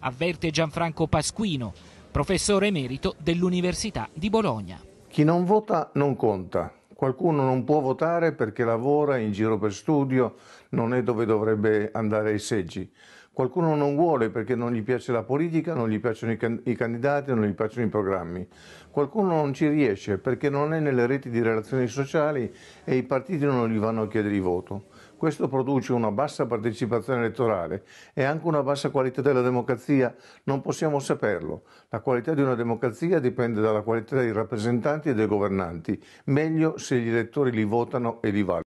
avverte Gianfranco Pasquino, professore emerito dell'Università di Bologna. Chi non vota non conta. Qualcuno non può votare perché lavora in giro per studio, non è dove dovrebbe andare ai seggi qualcuno non vuole perché non gli piace la politica, non gli piacciono i, candidati, non gli piacciono i programmi, qualcuno non ci riesce perché non è nelle reti di relazioni sociali e i partiti non gli vanno a chiedere il voto. Questo produce una bassa partecipazione elettorale e anche una bassa qualità della democrazia, non possiamo saperlo. La qualità di una democrazia dipende dalla qualità dei rappresentanti e dei governanti, meglio se gli elettori li votano e li valgono.